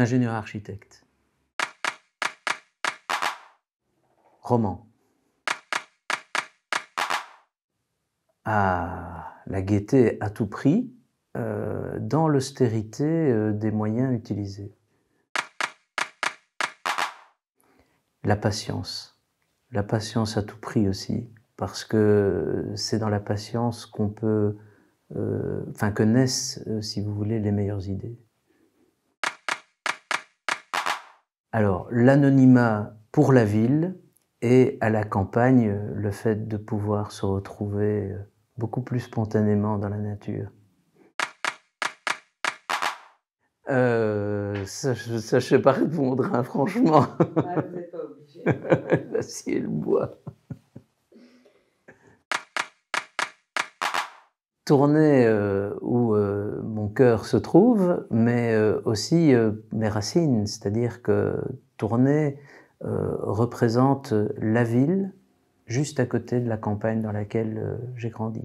ingénieur architecte. Roman. Ah, la gaieté à tout prix euh, dans l'austérité euh, des moyens utilisés. La patience. La patience à tout prix aussi, parce que c'est dans la patience qu'on peut, euh, enfin que naissent, si vous voulez, les meilleures idées. Alors, l'anonymat pour la ville et à la campagne, le fait de pouvoir se retrouver euh, beaucoup plus spontanément dans la nature. Euh, ça, je ne sais pas répondre, hein, franchement. Ah, vous n'êtes pas obligé. L'acier et le bois. Tourner euh, ou cœur se trouve, mais euh, aussi euh, mes racines, c'est-à-dire que Tournai euh, représente la ville juste à côté de la campagne dans laquelle j'ai grandi.